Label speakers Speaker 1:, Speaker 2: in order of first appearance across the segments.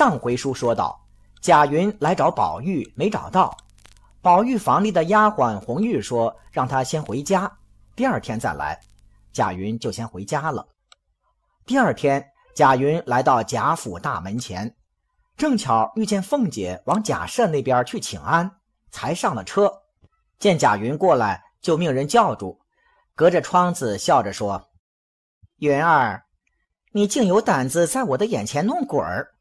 Speaker 1: 上回书说到，贾云来找宝玉没找到，宝玉房里的丫鬟红玉说让他先回家，第二天再来。贾云就先回家了。第二天，贾云来到贾府大门前，正巧遇见凤姐往贾赦那边去请安，才上了车，见贾云过来，就命人叫住，隔着窗子笑着说：“云儿，你竟有胆子在我的眼前弄鬼儿！”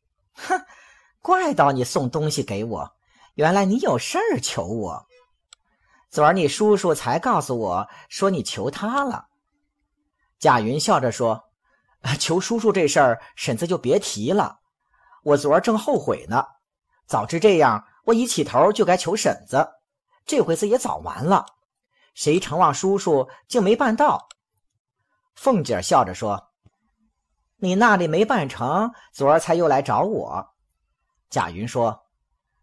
Speaker 1: 哼，怪到你送东西给我，原来你有事儿求我。昨儿你叔叔才告诉我说你求他了。贾云笑着说：“ 求叔叔这事儿，婶子就别提了。我昨儿正后悔呢，早知这样，我一起头就该求婶子，这回子也早完了。谁承望叔叔竟没办到。”凤姐笑着说。你那里没办成，昨儿才又来找我。贾云说：“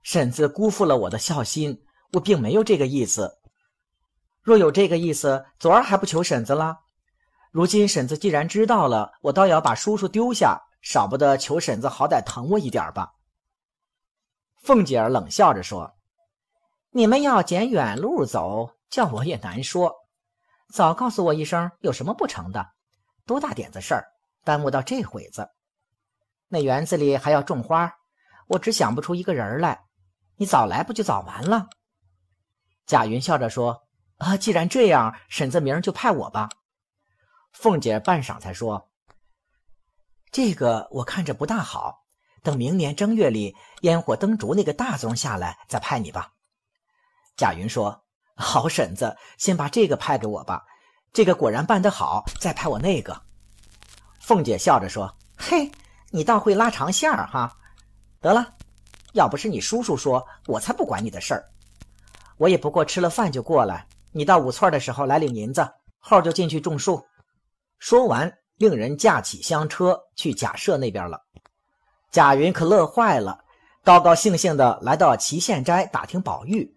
Speaker 1: 婶子辜负了我的孝心，我并没有这个意思。若有这个意思，昨儿还不求婶子了。如今婶子既然知道了，我倒要把叔叔丢下，少不得求婶子好歹疼我一点吧。”凤姐儿冷笑着说：“你们要捡远路走，叫我也难说。早告诉我一声，有什么不成的？多大点子事儿？”耽误到这会子，那园子里还要种花，我只想不出一个人来。你早来不就早完了？贾云笑着说：“啊，既然这样，婶子明就派我吧。”凤姐半晌才说：“这个我看着不大好，等明年正月里烟火灯烛那个大宗下来再派你吧。”贾云说：“好，婶子先把这个派给我吧，这个果然办得好，再派我那个。”凤姐笑着说：“嘿，你倒会拉长线儿哈！得了，要不是你叔叔说，我才不管你的事儿。我也不过吃了饭就过来。你到五寸的时候来领银子，后就进去种树。”说完，令人架起香车去贾赦那边了。贾云可乐坏了，高高兴兴的来到齐县斋打听宝玉，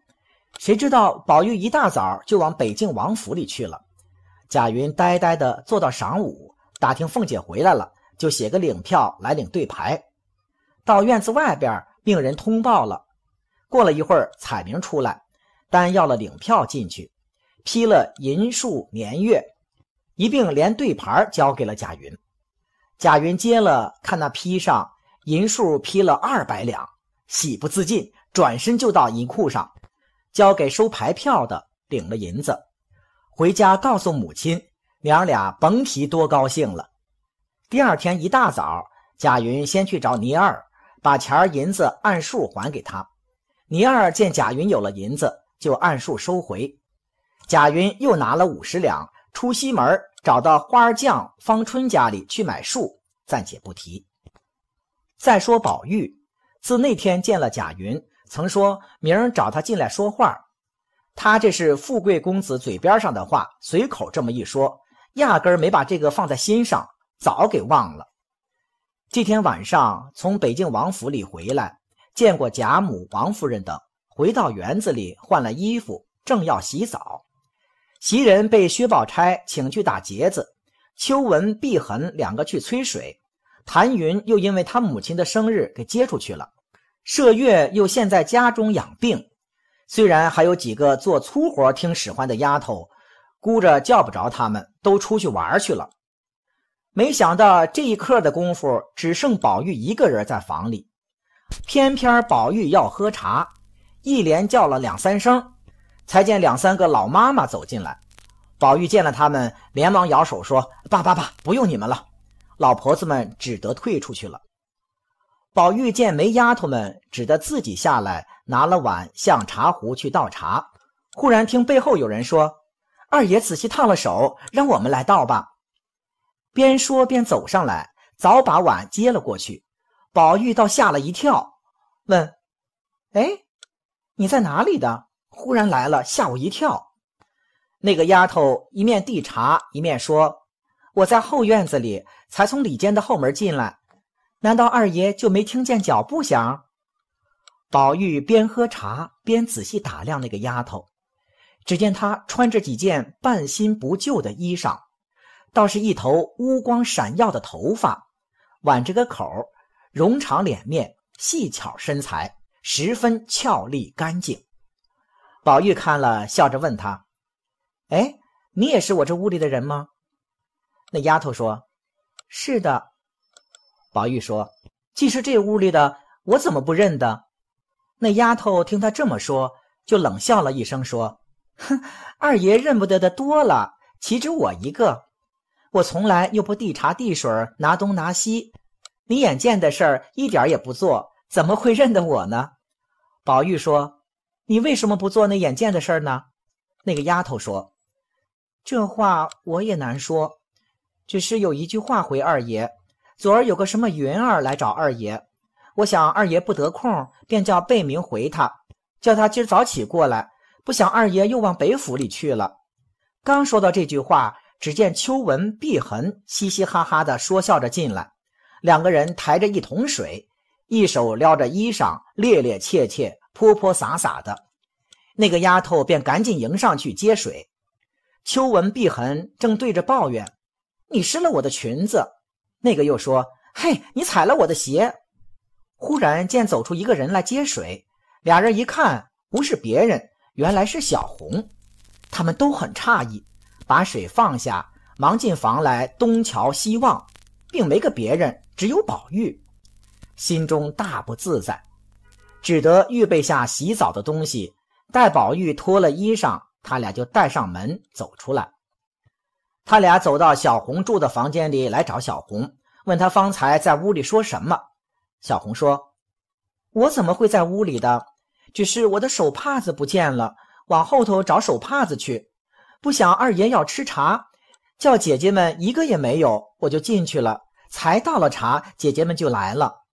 Speaker 1: 谁知道宝玉一大早就往北静王府里去了。贾云呆呆的坐到晌午。打听凤姐回来了，就写个领票来领对牌，到院子外边病人通报了。过了一会儿，彩明出来，单要了领票进去，批了银数年月，一并连对牌交给了贾云。贾云接了，看那批上银数批了二百两，喜不自禁，转身就到银库上，交给收牌票的领了银子，回家告诉母亲。娘俩甭提多高兴了。第二天一大早，贾云先去找倪二，把钱银子按数还给他。倪二见贾云有了银子，就按数收回。贾云又拿了五十两，出西门找到花匠方春家里去买树，暂且不提。再说宝玉，自那天见了贾云，曾说明儿找他进来说话。他这是富贵公子嘴边上的话，随口这么一说。压根儿没把这个放在心上，早给忘了。这天晚上从北京王府里回来，见过贾母、王夫人等，回到园子里换了衣服，正要洗澡。袭人被薛宝钗请去打结子，秋纹、碧痕两个去催水，谭云又因为他母亲的生日给接出去了，麝月又现在家中养病。虽然还有几个做粗活听使唤的丫头。估着叫不着，他们都出去玩去了。没想到这一刻的功夫，只剩宝玉一个人在房里。偏偏宝玉要喝茶，一连叫了两三声，才见两三个老妈妈走进来。宝玉见了他们，连忙摇手说：“爸爸爸，不用你们了。”老婆子们只得退出去了。宝玉见没丫头们，只得自己下来，拿了碗向茶壶去倒茶。忽然听背后有人说。二爷仔细烫了手，让我们来倒吧。边说边走上来，早把碗接了过去。宝玉倒吓了一跳，问：“哎，你在哪里的？忽然来了，吓我一跳。”那个丫头一面递茶，一面说：“我在后院子里，才从里间的后门进来。难道二爷就没听见脚步响？”宝玉边喝茶边仔细打量那个丫头。只见她穿着几件半新不旧的衣裳，倒是一头乌光闪耀的头发，挽着个口儿，容长脸面，细巧身材，十分俏丽干净。宝玉看了，笑着问他：“哎，你也是我这屋里的人吗？”那丫头说：“是的。”宝玉说：“既是这屋里的我怎么不认得？”那丫头听他这么说，就冷笑了一声，说。哼，二爷认不得的多了，岂止我一个？我从来又不递茶递水，拿东拿西，你眼见的事儿一点也不做，怎么会认得我呢？宝玉说：“你为什么不做那眼见的事儿呢？”那个丫头说：“这话我也难说，只是有一句话回二爷：昨儿有个什么云儿来找二爷，我想二爷不得空，便叫贝明回他，叫他今早起过来。”不想二爷又往北府里去了。刚说到这句话，只见秋文碧痕嘻嘻哈哈地说笑着进来，两个人抬着一桶水，一手撩着衣裳，趔趔切切，泼泼洒洒的。那个丫头便赶紧迎上去接水。秋文碧痕正对着抱怨：“你湿了我的裙子。”那个又说：“嘿，你踩了我的鞋。”忽然见走出一个人来接水，俩人一看，不是别人。原来是小红，他们都很诧异，把水放下，忙进房来东瞧西望，并没个别人，只有宝玉，心中大不自在，只得预备下洗澡的东西。待宝玉脱了衣裳，他俩就带上门走出来。他俩走到小红住的房间里来找小红，问他方才在屋里说什么。小红说：“我怎么会在屋里？”的只是我的手帕子不见了，往后头找手帕子去。不想二爷要吃茶，叫姐姐们一个也没有，我就进去了。才倒了茶，姐姐们就来了。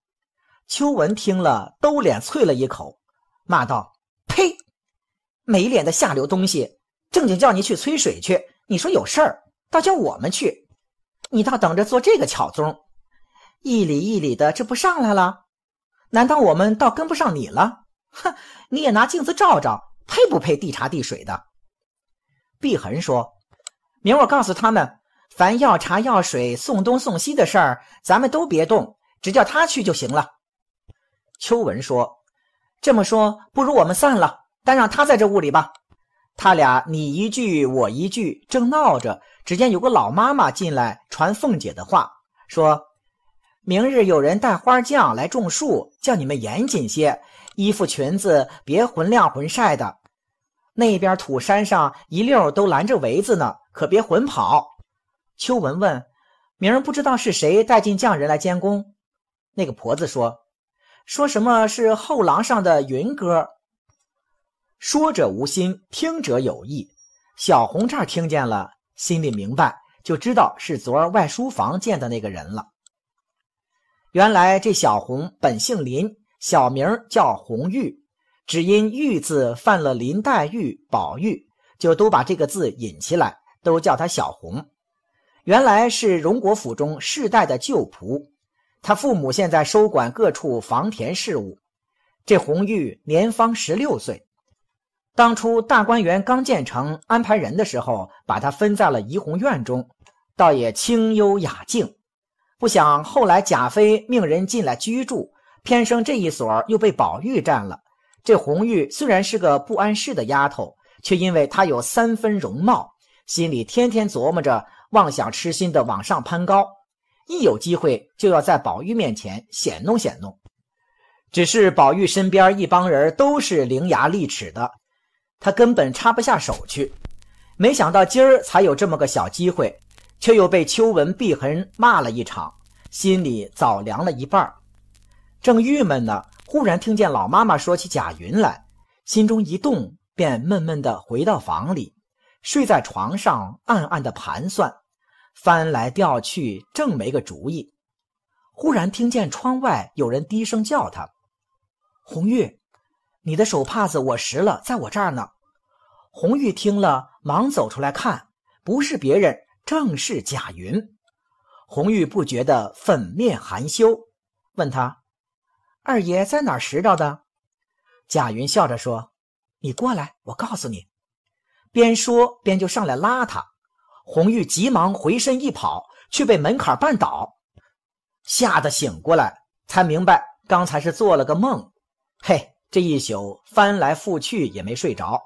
Speaker 1: 秋文听了，兜脸啐了一口，骂道：“呸！没脸的下流东西！正经叫你去催水去，你说有事儿，倒叫我们去。你倒等着做这个巧宗，一里一里的，这不上来了？难道我们倒跟不上你了？”哼，你也拿镜子照照，配不配递茶递水的？碧痕说：“明我告诉他们，凡要茶要水送东送西的事儿，咱们都别动，只叫他去就行了。”秋文说：“这么说，不如我们散了，但让他在这屋里吧。”他俩你一句我一句，正闹着，只见有个老妈妈进来传凤姐的话，说：“明日有人带花匠来种树，叫你们严谨些。”衣服裙子别混晾混晒的，那边土山上一溜都拦着围子呢，可别混跑。秋文问：“明儿不知道是谁带进匠人来监工？”那个婆子说：“说什么是后廊上的云哥。”说者无心，听者有意。小红这儿听见了，心里明白，就知道是昨儿外书房见的那个人了。原来这小红本姓林。小名叫红玉，只因“玉”字犯了林黛玉、宝玉，就都把这个字引起来，都叫她小红。原来是荣国府中世代的旧仆，他父母现在收管各处房田事务。这红玉年方十六岁，当初大观园刚建成，安排人的时候，把她分在了怡红院中，倒也清幽雅静。不想后来贾妃命人进来居住。偏生这一所又被宝玉占了。这红玉虽然是个不安事的丫头，却因为她有三分容貌，心里天天琢磨着，妄想痴心的往上攀高，一有机会就要在宝玉面前显弄显弄。只是宝玉身边一帮人都是伶牙俐齿的，她根本插不下手去。没想到今儿才有这么个小机会，却又被秋纹、碧痕骂了一场，心里早凉了一半。正郁闷呢，忽然听见老妈妈说起贾云来，心中一动，便闷闷地回到房里，睡在床上，暗暗地盘算，翻来调去，正没个主意。忽然听见窗外有人低声叫他：“红玉，你的手帕子我拾了，在我这儿呢。”红玉听了，忙走出来看，不是别人，正是贾云。红玉不觉得粉面含羞，问他。二爷在哪儿拾着的？贾云笑着说：“你过来，我告诉你。”边说边就上来拉他。红玉急忙回身一跑，却被门槛绊倒，吓得醒过来，才明白刚才是做了个梦。嘿，这一宿翻来覆去也没睡着。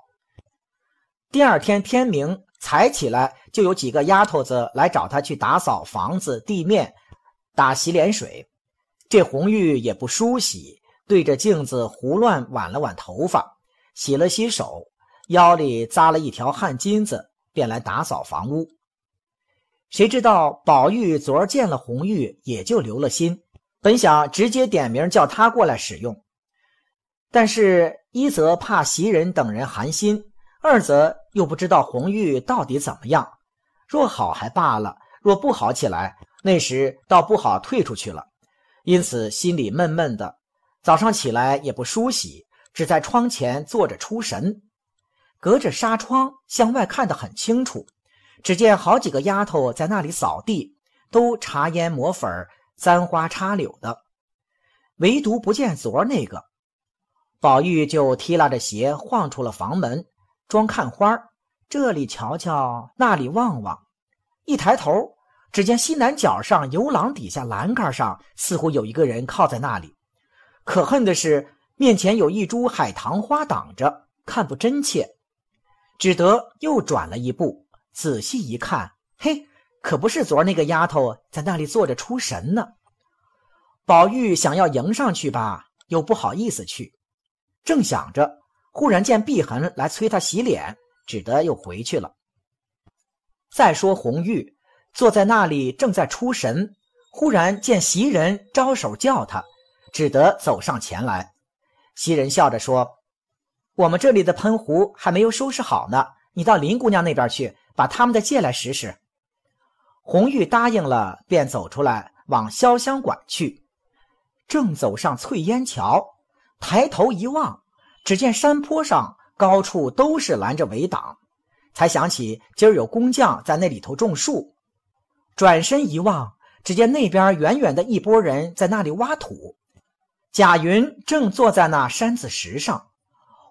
Speaker 1: 第二天天明才起来，就有几个丫头子来找他去打扫房子地面，打洗脸水。这红玉也不梳洗，对着镜子胡乱挽了挽头发，洗了洗手，腰里扎了一条汗巾子，便来打扫房屋。谁知道宝玉昨儿见了红玉，也就留了心，本想直接点名叫他过来使用，但是一则怕袭人等人寒心，二则又不知道红玉到底怎么样，若好还罢了，若不好起来，那时倒不好退出去了。因此心里闷闷的，早上起来也不梳洗，只在窗前坐着出神，隔着纱窗向外看得很清楚，只见好几个丫头在那里扫地，都茶胭抹粉、簪花插柳的，唯独不见昨儿那个。宝玉就踢拉着鞋晃出了房门，装看花这里瞧瞧，那里望望，一抬头。只见西南角上游廊底下栏杆上，似乎有一个人靠在那里。可恨的是，面前有一株海棠花挡着，看不真切。只得又转了一步，仔细一看，嘿，可不是昨儿那个丫头在那里坐着出神呢。宝玉想要迎上去吧，又不好意思去。正想着，忽然见碧痕来催他洗脸，只得又回去了。再说红玉。坐在那里正在出神，忽然见袭人招手叫他，只得走上前来。袭人笑着说：“我们这里的喷壶还没有收拾好呢，你到林姑娘那边去，把他们的借来使使。”红玉答应了，便走出来往潇湘馆去。正走上翠烟桥，抬头一望，只见山坡上高处都是拦着围挡，才想起今儿有工匠在那里头种树。转身一望，只见那边远远的一拨人在那里挖土。贾云正坐在那山子石上，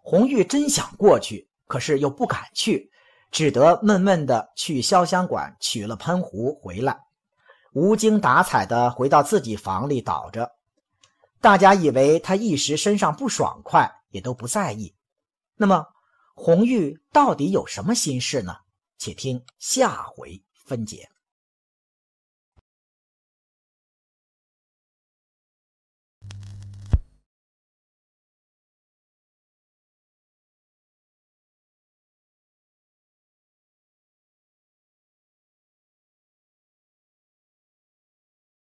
Speaker 1: 红玉真想过去，可是又不敢去，只得闷闷的去潇湘馆取了喷壶回来，无精打采的回到自己房里倒着。大家以为他一时身上不爽快，也都不在意。那么，红玉到底有什么心事呢？且听下回分解。